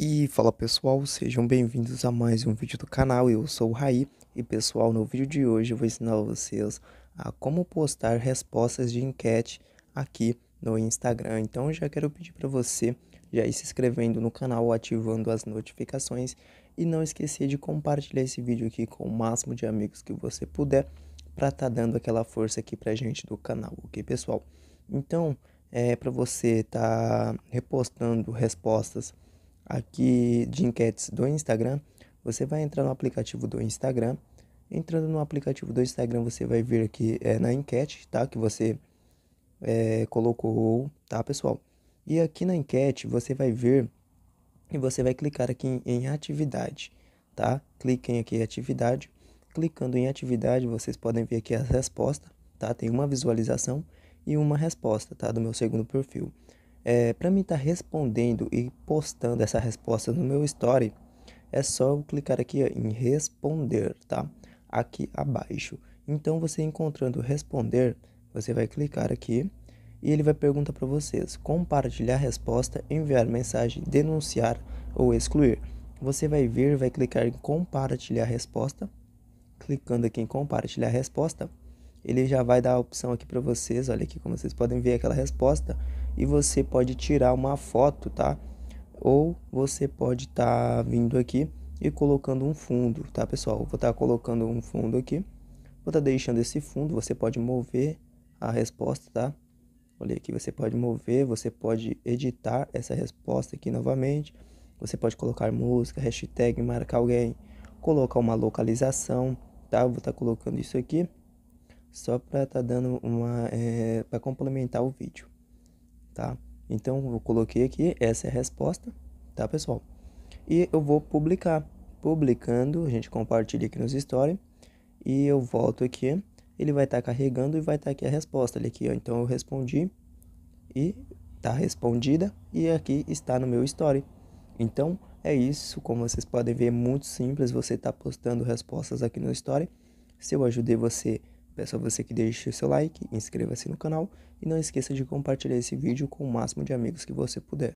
E fala pessoal, sejam bem-vindos a mais um vídeo do canal, eu sou o Raí e pessoal, no vídeo de hoje eu vou ensinar vocês a como postar respostas de enquete aqui no Instagram. Então já quero pedir para você já ir se inscrevendo no canal, ativando as notificações e não esquecer de compartilhar esse vídeo aqui com o máximo de amigos que você puder para estar tá dando aquela força aqui pra gente do canal, ok pessoal? Então, é para você estar tá repostando respostas aqui de enquetes do Instagram, você vai entrar no aplicativo do Instagram. Entrando no aplicativo do Instagram, você vai ver aqui é, na enquete, tá? Que você é, colocou, tá, pessoal? E aqui na enquete, você vai ver e você vai clicar aqui em, em atividade, tá? Cliquem aqui em atividade. Clicando em atividade, vocês podem ver aqui a resposta, tá? Tem uma visualização e uma resposta, tá? Do meu segundo perfil. É, para mim estar tá respondendo e postando essa resposta no meu story, é só eu clicar aqui ó, em responder, tá? Aqui abaixo. Então você encontrando responder, você vai clicar aqui e ele vai perguntar para vocês: compartilhar resposta, enviar mensagem, denunciar ou excluir. Você vai vir, vai clicar em compartilhar resposta. Clicando aqui em compartilhar resposta, ele já vai dar a opção aqui para vocês, olha aqui como vocês podem ver aquela resposta, e você pode tirar uma foto, tá? Ou você pode estar tá vindo aqui e colocando um fundo, tá pessoal? vou estar tá colocando um fundo aqui, vou estar tá deixando esse fundo, você pode mover a resposta, tá? Olha aqui, você pode mover, você pode editar essa resposta aqui novamente, você pode colocar música, hashtag, marcar alguém, colocar uma localização, tá? vou estar tá colocando isso aqui só para tá dando uma é, para complementar o vídeo, tá? Então eu coloquei aqui essa é a resposta, tá pessoal? E eu vou publicar, publicando a gente compartilha aqui nos stories e eu volto aqui, ele vai estar tá carregando e vai estar tá aqui a resposta ali aqui, ó. Então eu respondi e tá respondida e aqui está no meu story. Então é isso, como vocês podem ver, é muito simples você tá postando respostas aqui no story. Se eu ajudei você Peço é a você que deixe seu like, inscreva-se no canal e não esqueça de compartilhar esse vídeo com o máximo de amigos que você puder.